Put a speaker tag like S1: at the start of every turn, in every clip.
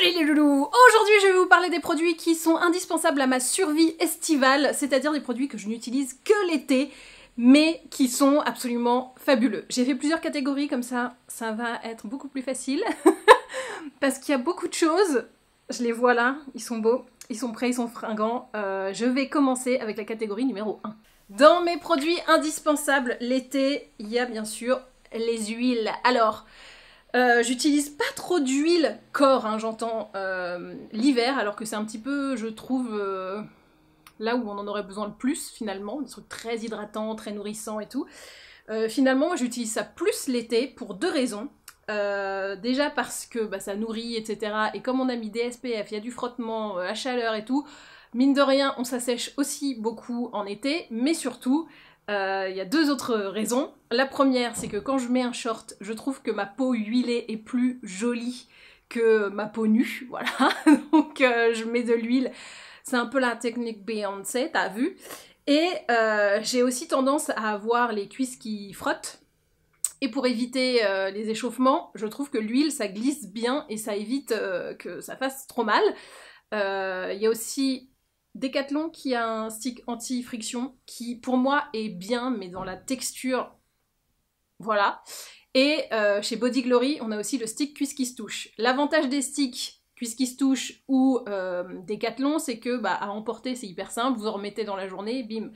S1: Salut les loulous Aujourd'hui je vais vous parler des produits qui sont indispensables à ma survie estivale, c'est-à-dire des produits que je n'utilise que l'été, mais qui sont absolument fabuleux. J'ai fait plusieurs catégories comme ça, ça va être beaucoup plus facile, parce qu'il y a beaucoup de choses, je les vois là, ils sont beaux, ils sont prêts, ils sont fringants. Euh, je vais commencer avec la catégorie numéro 1. Dans mes produits indispensables l'été, il y a bien sûr les huiles. Alors, euh, j'utilise pas trop d'huile corps, hein, j'entends, euh, l'hiver, alors que c'est un petit peu, je trouve, euh, là où on en aurait besoin le plus finalement, des trucs très hydratants, très nourrissants et tout. finalement, j'utilise ça plus l'été pour deux raisons. déjà parce que bah, ça nourrit, etc. Et comme on a mis des SPF, il y a du frottement, la chaleur et tout, mine de rien, on s'assèche aussi beaucoup en été, mais surtout, il euh, y a deux autres raisons. La première, c'est que quand je mets un short, je trouve que ma peau huilée est plus jolie que ma peau nue, voilà. Donc euh, je mets de l'huile. C'est un peu la technique Beyoncé, t'as vu. Et euh, j'ai aussi tendance à avoir les cuisses qui frottent. Et pour éviter les échauffements, je trouve que l'huile, ça glisse bien et ça évite que ça fasse trop mal. Il y a aussi Décathlon qui a un stick anti-friction qui pour moi est bien mais dans la texture voilà. Et euh, chez Body Glory on a aussi le stick cuisse qui se touche. L'avantage des sticks cuisse qui se touche ou euh, Décathlon, c'est que bah, à emporter c'est hyper simple, vous en remettez dans la journée, bim.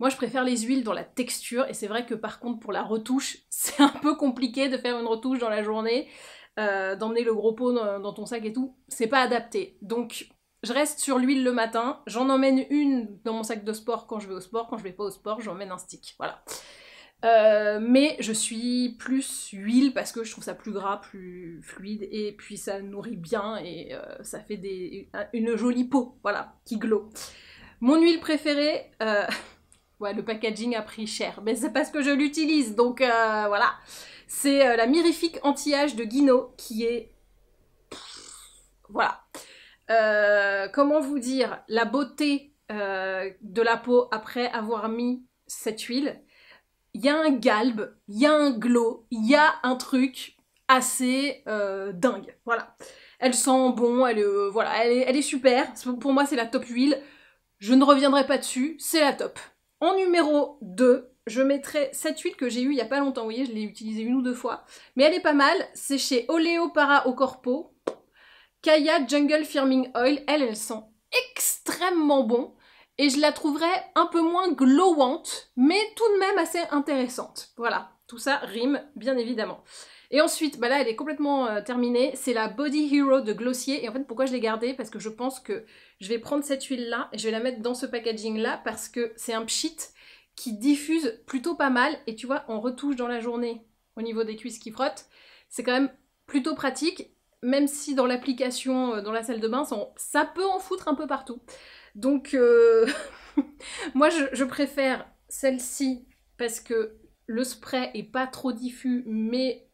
S1: Moi, je préfère les huiles dans la texture, et c'est vrai que par contre, pour la retouche, c'est un peu compliqué de faire une retouche dans la journée, euh, d'emmener le gros pot dans, ton sac et tout, c'est pas adapté. Donc, je reste sur l'huile le matin, j'en emmène une dans mon sac de sport quand je vais au sport, quand je vais pas au sport, j'emmène un stick, voilà. Euh, mais je suis plus huile parce que je trouve ça plus gras, plus fluide et puis ça nourrit bien et euh, ça fait des, une jolie peau, voilà, qui glow. Mon huile préférée, euh, ouais, le packaging a pris cher, mais c'est parce que je l'utilise, donc voilà. C'est la mirifique anti-âge de Guinot, qui est... voilà. Euh, comment vous dire, la beauté euh, de la peau après avoir mis cette huile, il y a un galbe, il y a un glow, il y a un truc assez euh, dingue. Voilà. Elle sent bon, elle, voilà, elle, est, super. Pour moi, c'est la top huile. Je ne reviendrai pas dessus, c'est la top. En numéro 2, je mettrai cette huile que j'ai eue il n'y a pas longtemps. Vous voyez, je l'ai utilisée une ou deux fois. Mais elle est pas mal. C'est chez Oleo Para au Corpo. Kaya Jungle Firming Oil, elle, elle sent extrêmement bon et je la trouverais un peu moins glowante, mais tout de même assez intéressante. Voilà, tout ça rime bien évidemment. Et ensuite, bah là elle est complètement euh, terminée, c'est la Body Hero de Glossier, et en fait pourquoi je l'ai gardée Parce que je pense que je vais prendre cette huile là, et je vais la mettre dans ce packaging là, parce que c'est un pchit qui diffuse plutôt pas mal, et tu vois, on retouche dans la journée au niveau des cuisses qui frottent, c'est quand même plutôt pratique, même si dans l'application, euh, dans la salle de bain, ça, peut en foutre un peu partout. Donc, euh, moi, je, préfère celle-ci parce que le spray est pas trop diffus, mais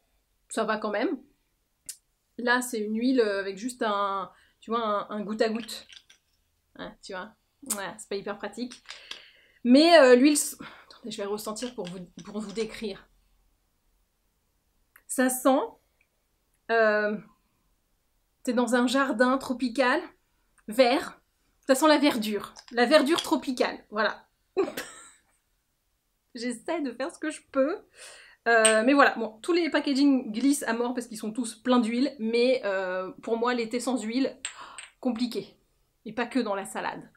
S1: ça va quand même. Là, c'est une huile avec juste un, tu vois, un, goutte à goutte. tu vois, ouais, c'est pas hyper pratique. Mais euh, l'huile, attendez, je vais ressentir pour vous, pour vous décrire. Ça sent, t'es dans un jardin tropical, vert. Ça sent la verdure, la verdure tropicale, voilà. J'essaie de faire ce que je peux. Euh, mais voilà, bon, tous les packaging glissent à mort parce qu'ils sont tous pleins d'huile, mais euh, pour moi, l'été sans huile, compliqué. Et pas que dans la salade.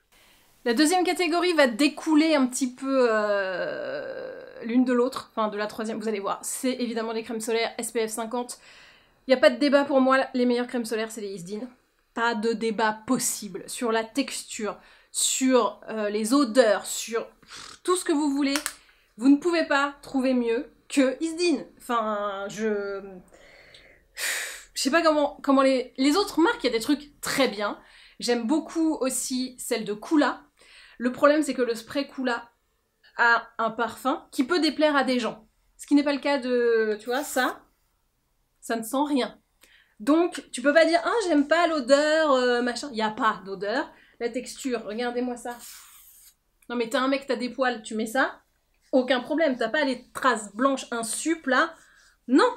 S1: La deuxième catégorie va découler un petit peu euh, l'une de l'autre, enfin de la troisième, vous allez voir. C'est évidemment les crèmes solaires SPF 50. Il n'y a pas de débat pour moi, les meilleures crèmes solaires, c'est les Isdin. Pas de débat possible sur la texture, sur euh, les odeurs, sur tout ce que vous voulez. Vous ne pouvez pas trouver mieux que Isdin. Enfin, je... Je sais pas comment, comment les... les autres marques, il y a des trucs très bien. J'aime beaucoup aussi celle de Kula. Le problème, c'est que le spray Kula a un parfum qui peut déplaire à des gens. Ce qui n'est pas le cas de, tu vois, ça ça ne sent rien. Donc, tu peux pas dire, ah, j'aime pas l'odeur, euh, machin. Il n'y a pas d'odeur. La texture, regardez-moi ça. Non, mais t'as un mec, t'as des poils, tu mets ça, aucun problème. T'as pas les traces blanches, un là. Non.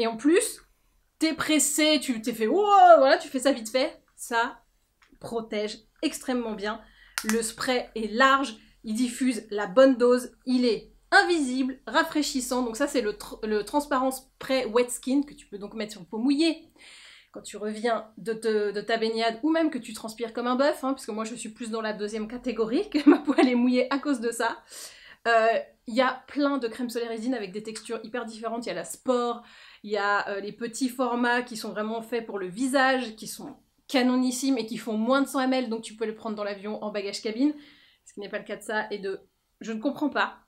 S1: Et en plus, t'es pressé, tu t'es fait, oh voilà, tu fais ça vite fait. Ça protège extrêmement bien. Le spray est large, il diffuse la bonne dose, il est invisible, rafraîchissant. Donc ça, c'est le, transparence Pré wet skin que tu peux donc mettre sur le peau mouillée quand tu reviens de, ta baignade ou même que tu transpires comme un bœuf, hein, puisque moi je suis plus dans la deuxième catégorie, que ma poêle est mouillée à cause de ça. Euh, il y a plein de crèmes solaires résine avec des textures hyper différentes. Il y a la sport, il y a euh, les petits formats qui sont vraiment faits pour le visage, qui sont canonissimes et qui font moins de 100 ml, donc tu peux les prendre dans l'avion en bagage cabine, ce qui n'est pas le cas de ça et de je ne comprends pas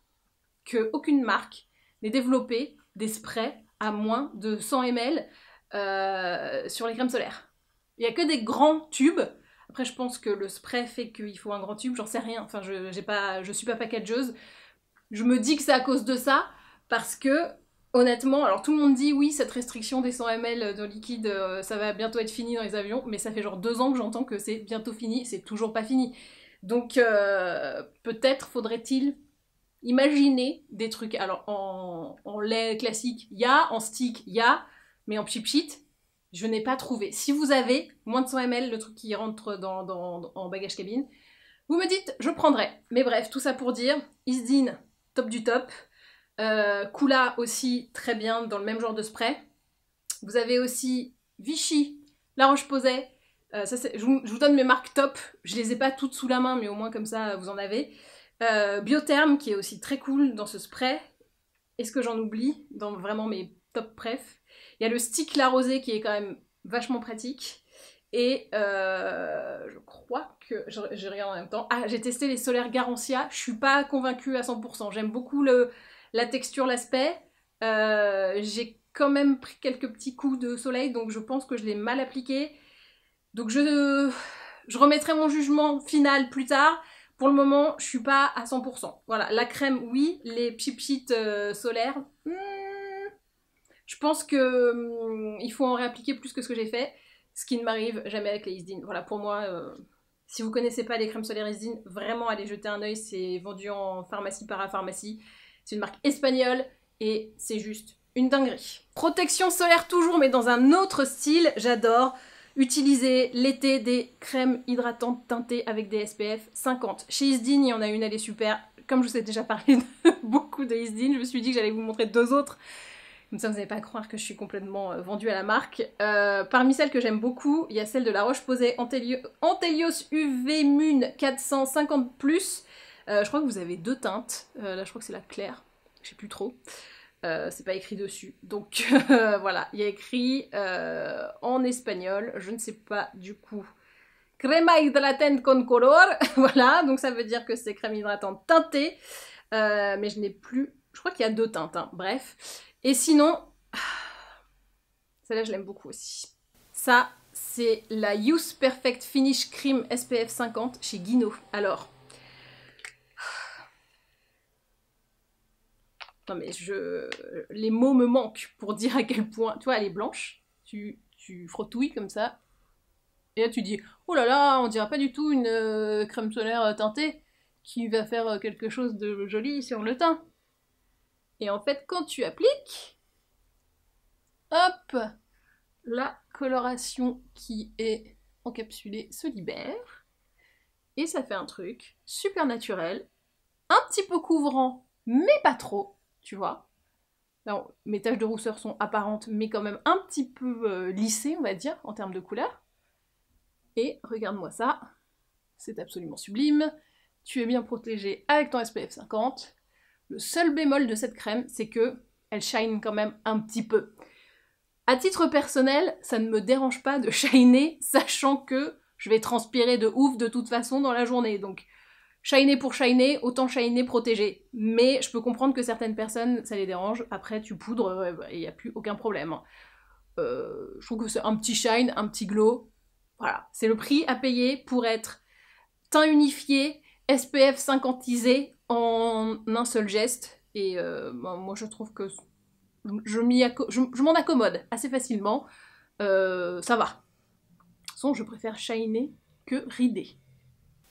S1: qu'aucune marque n'ait développé des sprays à moins de 100 ml euh, sur les crèmes solaires. Il n'y a que des grands tubes. Après, je pense que le spray fait qu'il faut un grand tube, j'en sais rien. Enfin, je ne suis pas packageuse. Je me dis que c'est à cause de ça, parce que honnêtement, alors tout le monde dit oui, cette restriction des 100 ml de liquide, euh, ça va bientôt être fini dans les avions, mais ça fait genre deux ans que j'entends que c'est bientôt fini, c'est toujours pas fini. Donc euh, peut-être faudrait-il Imaginez des trucs. Alors, en, lait classique, il y a, en stick, il y a, mais en sheet, je n'ai pas trouvé. Si vous avez moins de 100 ml, le truc qui rentre dans, en bagage cabine, vous me dites, je prendrai. Mais bref, tout ça pour dire, Isdin, top du top. Euh, Kula aussi, très bien, dans le même genre de spray. Vous avez aussi Vichy, La Roche-Posay. Euh, je, je, vous donne mes marques top. Je les ai pas toutes sous la main, mais au moins comme ça, vous en avez. Euh, Biotherme, qui est aussi très cool dans ce spray. Est-ce que j'en oublie dans vraiment mes top prefs Il y a le stick la qui est quand même vachement pratique. Et euh, je crois que. j'ai rien en même temps. Ah, j'ai testé les solaires Garantia. Je suis pas convaincue à 100%. J'aime beaucoup la texture, l'aspect. Euh, j'ai quand même pris quelques petits coups de soleil, donc je pense que je l'ai mal appliqué. Donc je remettrai mon jugement final plus tard. Pour le moment, je suis pas à 100%. Voilà, la crème, oui. Les pipites euh, solaires, hmm. je pense que hmm, il faut en réappliquer plus que ce que j'ai fait. Ce qui ne m'arrive jamais avec les Isdin. Voilà, pour moi, euh, si vous connaissez pas les crèmes solaires Isdin, vraiment allez jeter un oeil. C'est vendu en pharmacie, parapharmacie. C'est une marque espagnole et c'est juste une dinguerie. Protection solaire toujours, mais dans un autre style, j'adore. Utilisez l'été des crèmes hydratantes teintées avec des SPF 50. Chez Isdine, il y en a une, elle est super. Comme je vous ai déjà parlé de beaucoup de Isdine, je me suis dit que j'allais vous montrer deux autres. Comme ça, vous n'allez pas croire que je suis complètement euh, vendue à la marque. Euh, parmi celles que j'aime beaucoup, il y a celle de La Roche-Posay Antelios, UV Mune 450+. Euh, je crois que vous avez deux teintes. Euh, là, je crois que c'est la claire. Je sais plus trop. Euh, c'est pas écrit dessus. Donc voilà, il y a écrit euh, en espagnol, je ne sais pas du coup. Crema hydratante con color, voilà, donc ça veut dire que c'est crème hydratante teintée, euh, mais je n'ai plus, je crois qu'il y a deux teintes, hein. bref. Et sinon, celle-là je l'aime beaucoup aussi. Ça, c'est la Youth Perfect Finish Cream SPF 50 chez Guino. Alors, Non mais je... Les mots me manquent pour dire à quel point... Tu vois, elle est blanche, tu, tu comme ça, et là tu dis, oh là là, on dirait pas du tout une euh, crème solaire euh, teintée qui va faire euh, quelque chose de joli si on le teint. Et en fait, quand tu appliques, hop, la coloration qui est encapsulée se libère. Et ça fait un truc super naturel, un petit peu couvrant, mais pas trop tu vois. mes taches de rousseur sont apparentes, mais quand même un petit peu euh, lissées, on va dire, en termes de couleur. Et regarde-moi ça, c'est absolument sublime. Tu es bien protégé avec ton SPF 50. Le seul bémol de cette crème, c'est que elle shine quand même un petit peu. À titre personnel, ça ne me dérange pas de shiner, sachant que je vais transpirer de ouf de toute façon dans la journée. Donc, shiner pour shiner, autant shiner protégé. Mais je peux comprendre que certaines personnes, ça les dérange. Après, tu poudres il euh, n'y bah, a plus aucun problème. Euh, je trouve que c'est un petit shine, un petit glow. Voilà, c'est le prix à payer pour être teint unifié, SPF 50isé en un seul geste. Et euh, bah, moi, je trouve que je, m'en accommode assez facilement. ça va. De toute façon, je préfère shiner que rider.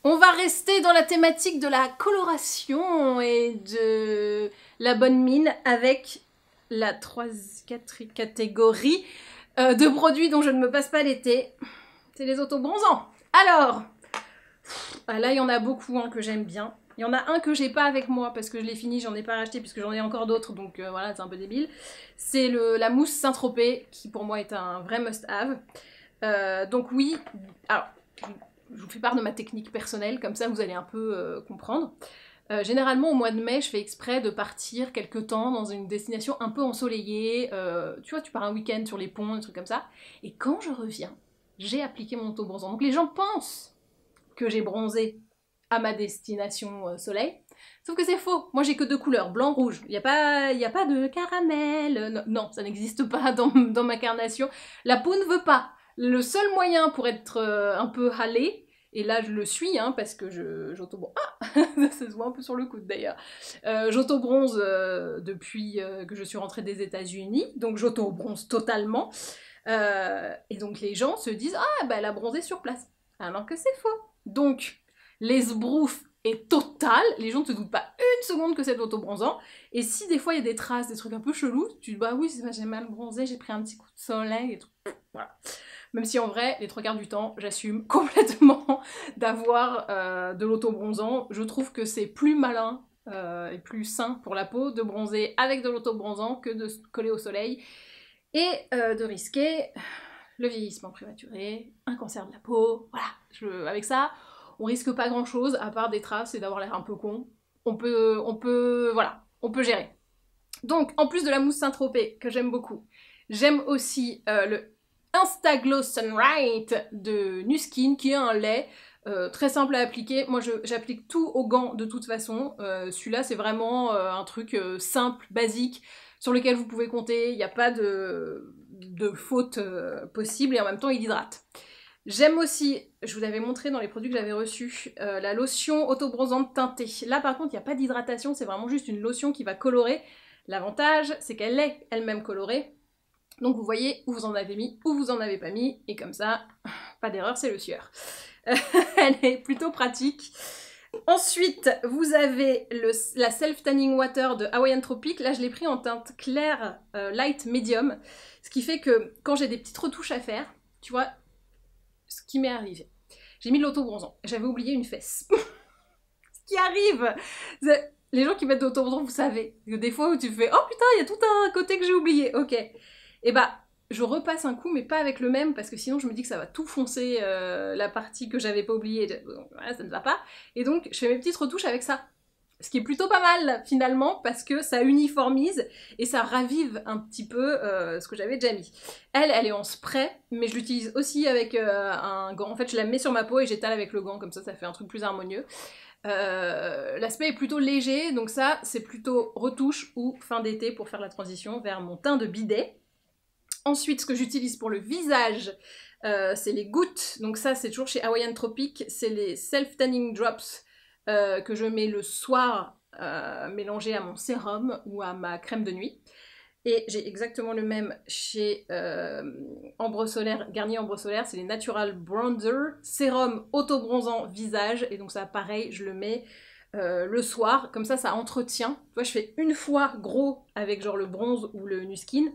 S1: On va rester dans la thématique de la coloration et de la bonne mine avec la troisième catégorie euh, de produits dont je ne me passe pas l'été. C'est les autobronzants. Alors, ah là il y en a beaucoup hein, que j'aime bien. Il y en a un que j'ai pas avec moi parce que je l'ai fini, j'en ai pas racheté puisque j'en ai encore d'autres donc euh, voilà, c'est un peu débile. C'est la mousse Saint-Tropez qui pour moi est un vrai must-have. Euh, donc oui, alors je vous fais part de ma technique personnelle, comme ça vous allez un peu euh, comprendre. Euh, généralement au mois de mai, je fais exprès de partir quelques temps dans une destination un peu ensoleillée. Euh, tu vois, tu pars un week-end sur les ponts, des trucs comme ça. Et quand je reviens, j'ai appliqué mon taux bronzant. Donc les gens pensent que j'ai bronzé à ma destination soleil. Sauf que c'est faux. Moi, j'ai que deux couleurs, blanc, rouge. Il n'y a, pas, a pas de caramel. Non, ça n'existe pas dans, dans ma carnation. La peau ne veut pas. Le seul moyen pour être un peu halé, et là, je le suis, hein, parce que jauto je, Ah Ça se voit un peu sur le coude d'ailleurs. Euh, jauto bronze euh, depuis euh, que je suis rentrée des États-Unis, donc jauto bronze totalement. et donc les gens se disent Ah, bah elle a bronzé sur place. Alors que c'est faux. Donc, l'esbrouf est totale, les gens ne se doutent pas une seconde que c'est de l'auto-bronzant. Et si des fois il y a des traces, des trucs un peu chelous, tu dis bah oui, j'ai mal bronzé, j'ai pris un petit coup de soleil et tout. Voilà. Même si en vrai, les trois quarts du temps, j'assume complètement d'avoir euh, de bronzant Je trouve que c'est plus malin euh, et plus sain pour la peau de bronzer avec de l'auto-bronzant que de se coller au soleil et euh, de risquer le vieillissement prématuré, un cancer de la peau. Voilà, avec ça, on risque pas grand chose à part des traces et d'avoir l'air un peu con. On peut, on peut, voilà, on peut gérer. Donc, en plus de la mousse Saint-Tropez, que j'aime beaucoup, j'aime aussi le Glow Right de Nuskin qui est un lait euh, très simple à appliquer. Moi, j'applique tout aux gants de toute façon. Euh, celui-là, c'est vraiment euh, un truc simple, basique, sur lequel vous pouvez compter. Il n'y a pas de, faute possible et en même temps, il hydrate. J'aime aussi, je vous l'avais montré dans les produits que j'avais reçus, la lotion autobronzante teintée. Là, par contre, il n'y a pas d'hydratation, c'est vraiment juste une lotion qui va colorer. L'avantage, c'est qu'elle est elle-même colorée, donc vous voyez où vous en avez mis, où vous en avez pas mis, et comme ça, pas d'erreur, c'est le sueur. Elle est plutôt pratique. Ensuite, vous avez la Self Tanning Water de Hawaiian Tropic. Là, je l'ai pris en teinte claire, euh, light, medium. Ce qui fait que quand j'ai des petites retouches à faire, tu vois, ce qui m'est arrivé. J'ai mis de lauto J'avais oublié une fesse. ce qui arrive Les gens qui mettent de lauto vous savez. Des fois où tu fais « Oh putain, il y a tout un côté que j'ai oublié. » Ok et eh bah je repasse un coup, mais pas avec le même, parce que sinon je me dis que ça va tout foncer euh, la partie que j'avais pas oubliée, ça ne va pas. Et donc je fais mes petites retouches avec ça. Ce qui est plutôt pas mal finalement, parce que ça uniformise et ça ravive un petit peu euh, ce que j'avais déjà mis. Elle, elle est en spray, mais je l'utilise aussi avec euh, un gant. En fait, je la mets sur ma peau et j'étale avec le gant, comme ça, ça fait un truc plus harmonieux. l'aspect est plutôt léger, donc ça, c'est plutôt retouche ou fin d'été pour faire la transition vers mon teint de bidet. Ensuite, ce que j'utilise pour le visage, euh, c'est les gouttes. Donc ça, c'est toujours chez Hawaiian Tropic. C'est les Self Tanning Drops euh, que je mets le soir euh, mélangé à mon sérum ou à ma crème de nuit. Et j'ai exactement le même chez Garnier Ambre Solaire, c'est les Natural Bronzer, sérum auto-bronzant visage. Et donc ça, pareil, je le mets le soir, comme ça ça entretient. Tu je fais une fois gros avec genre le bronze ou le Nuskin,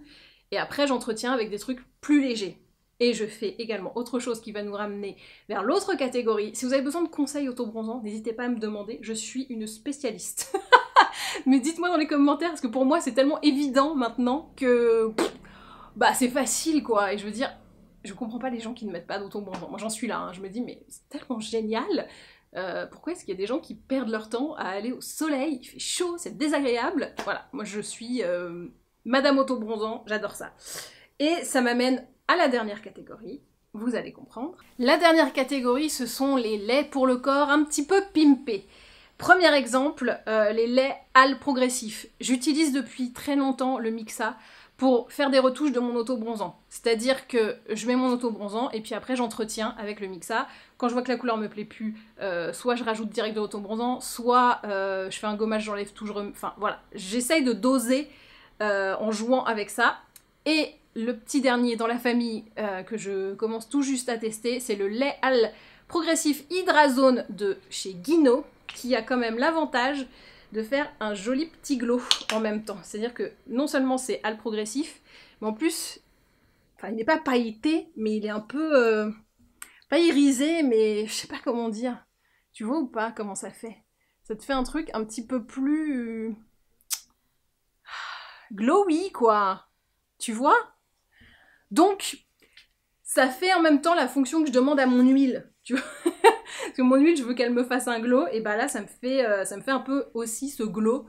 S1: et après, j'entretiens avec des trucs plus légers. Et je fais également autre chose qui va nous ramener vers l'autre catégorie. Si vous avez besoin de conseils autobronzants, n'hésitez pas à me demander, je suis une spécialiste. Mais dites-moi dans les commentaires, parce que pour moi c'est tellement évident maintenant que... Bah c'est facile quoi, et je veux dire, je comprends pas les gens qui ne mettent pas d'autobronzant. Moi j'en suis là, hein. je me dis mais c'est tellement génial. Euh, pourquoi est-ce qu'il y a des gens qui perdent leur temps à aller au soleil Il fait chaud, c'est désagréable. Voilà, moi je suis euh, Madame auto j'adore ça. Et ça m'amène à la dernière catégorie, vous allez comprendre. La dernière catégorie, ce sont les laits pour le corps un petit peu pimpés. Premier exemple, euh, les laits al progressifs. J'utilise depuis très longtemps le Mixa pour faire des retouches de mon auto cest C'est-à-dire que je mets mon auto-bronzant et puis après j'entretiens avec le Mixa. Quand je vois que la couleur me plaît plus, euh, soit je rajoute direct de l'autobronzant, soit euh, je fais un gommage, j'enlève tout, je Enfin voilà, j'essaye de doser euh, en jouant avec ça. Et le petit dernier dans la famille euh, que je commence tout juste à tester, c'est le lait al progressif hydrazone de chez Guino, qui a quand même l'avantage de faire un joli petit glow en même temps. C'est-à-dire que non seulement c'est al progressif, mais en plus, enfin il n'est pas pailleté, mais il est un peu... Euh, pas irisé, mais je sais pas comment dire. Tu vois ou pas comment ça fait Ça te fait un truc un petit peu plus glowy, quoi. Tu vois Donc, ça fait en même temps la fonction que je demande à mon huile, tu Parce que mon huile, je veux qu'elle me fasse un glow, et bah là, ça me fait, euh, ça me fait un peu aussi ce glow.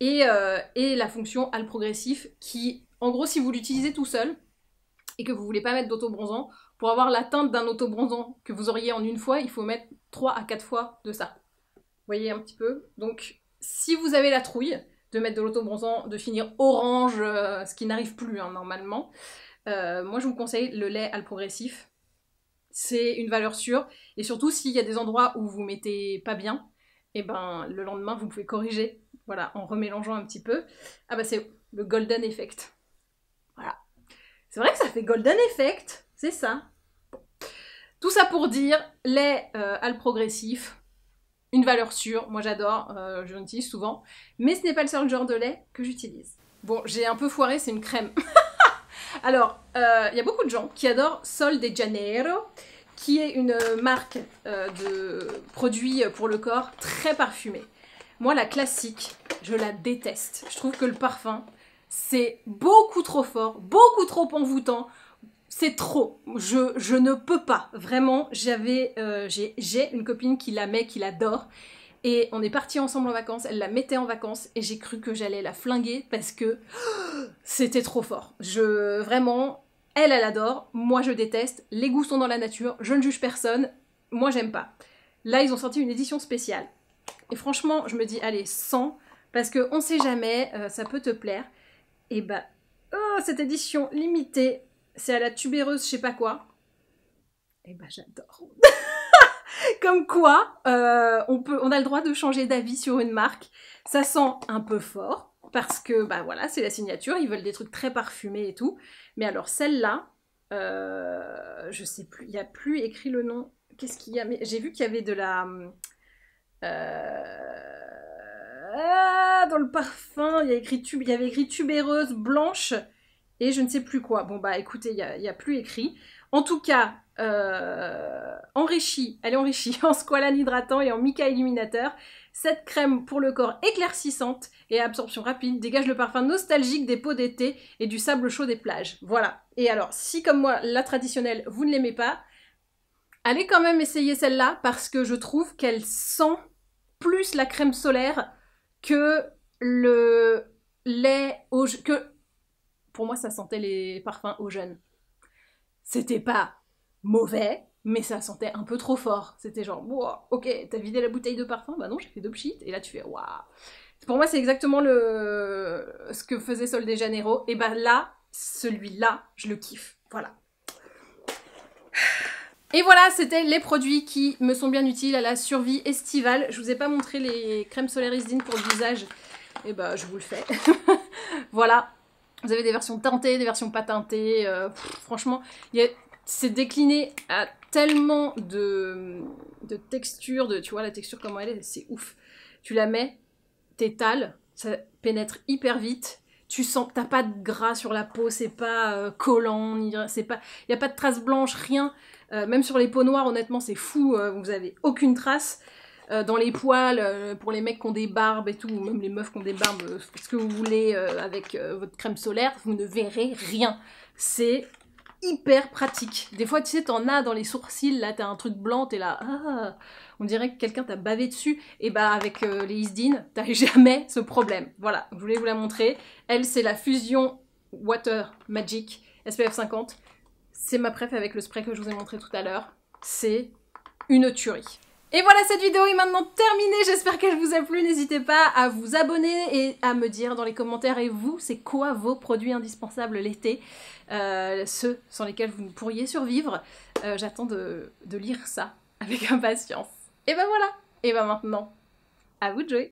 S1: Et, euh, et la fonction al progressif qui, en gros, si vous l'utilisez tout seul, et que vous voulez pas mettre d'autobronzant, pour avoir la teinte d'un autobronzant que vous auriez en une fois, il faut mettre 3 à 4 fois de ça. Vous voyez un petit peu Donc, si vous avez la trouille, de mettre de l'autobronzant, de finir orange, euh, ce qui n'arrive plus hein, normalement. Euh, moi, je vous conseille le lait al progressif. C'est une valeur sûre. Et surtout, s'il y a des endroits où vous mettez pas bien, et eh ben le lendemain, vous pouvez corriger. Voilà, en remélangeant un petit peu. Ah bah c'est le golden effect. Voilà. C'est vrai que ça fait golden effect, c'est ça. Tout ça pour dire, lait euh, al progressif, une valeur sûre. Moi j'adore, euh, je l'utilise souvent. Mais ce n'est pas le seul genre de lait que j'utilise. Bon, j'ai un peu foiré, c'est une crème. Alors, euh, il y a beaucoup de gens qui adorent Sol de Janeiro, qui est une marque euh, de produits pour le corps très parfumé Moi, la classique, je la déteste. Je trouve que le parfum, c'est beaucoup trop fort, beaucoup trop envoûtant, c'est trop. Je, je, ne peux pas. Vraiment, j'avais, euh, j'ai une copine qui la met, qui l'adore. Et on est partis ensemble en vacances, elle la mettait en vacances et j'ai cru que j'allais la flinguer parce que c'était trop fort. Je vraiment, elle, elle adore, moi je déteste, les goûts sont dans la nature, je ne juge personne, moi j'aime pas. Là, ils ont sorti une édition spéciale. Et franchement, je me dis, allez, sans, parce que on sait jamais, euh, ça peut te plaire. Et bah, oh, cette édition limitée, c'est à la tubéreuse je sais pas quoi. Eh ben j'adore. Comme quoi, euh, on, peut, on a le droit de changer d'avis sur une marque. Ça sent un peu fort parce que bah voilà, c'est la signature, ils veulent des trucs très parfumés et tout. Mais alors celle-là, euh, je sais plus, il n'y a plus écrit le nom. Qu'est-ce qu'il y a J'ai vu qu'il y avait de la. Euh, ah, dans le parfum, il y, a il y avait écrit tubéreuse blanche et je ne sais plus quoi. Bon bah écoutez, il n'y a, plus écrit. En tout cas, euh, enrichie, elle est enrichie en squalane hydratant et en mica illuminateur. Cette crème pour le corps éclaircissante et à absorption rapide dégage le parfum nostalgique des peaux d'été et du sable chaud des plages. Voilà. Et alors, si comme moi, la traditionnelle, vous ne l'aimez pas, allez quand même essayer celle-là parce que je trouve qu'elle sent plus la crème solaire que le lait au que pour moi, ça sentait les parfums aux jeunes. C'était pas mauvais, mais ça sentait un peu trop fort. C'était genre, ok, t'as vidé la bouteille de parfum Bah non, j'ai fait deux shit. Et là, tu fais, waouh. Pour moi, c'est exactement le... ce que faisait Sol de Janeiro. Et bah là, celui-là, je le kiffe. Voilà. Et voilà, c'était les produits qui me sont bien utiles à la survie estivale. Je vous ai pas montré les crèmes solaires pour le visage. Et bah, je vous le fais. voilà, vous avez des versions teintées, des versions pas teintées. Euh, franchement, c'est décliné à tellement de, textures, de, tu vois la texture comment elle est, c'est ouf. Tu la mets, t'étales, ça pénètre hyper vite. Tu sens, t'as pas de gras sur la peau, c'est pas euh, collant, c'est pas, y a pas de traces blanches, rien. Euh, même sur les peaux noires, honnêtement, c'est fou. vous avez aucune trace. Euh, dans les poils, euh, pour les mecs qui ont des barbes et tout, ou même les meufs qui ont des barbes, euh, ce que vous voulez avec votre crème solaire, vous ne verrez rien. C'est hyper pratique. Des fois, tu sais, t'en as dans les sourcils, là, t'as un truc blanc, t'es là, ah, on dirait que quelqu'un t'a bavé dessus. Et bah, avec les Isdin, t'as jamais ce problème. Voilà, je voulais vous la montrer. Elle, c'est la fusion Water Magic SPF 50. C'est ma préf avec le spray que je vous ai montré tout à l'heure. C'est une tuerie. Et voilà, cette vidéo est maintenant terminée. J'espère qu'elle vous a plu. N'hésitez pas à vous abonner et à me dire dans les commentaires, et vous, c'est quoi vos produits indispensables l'été euh, Ceux sans lesquels vous ne pourriez survivre. Euh, j'attends de, lire ça avec impatience. Et ben voilà Et ben maintenant, à vous de jouer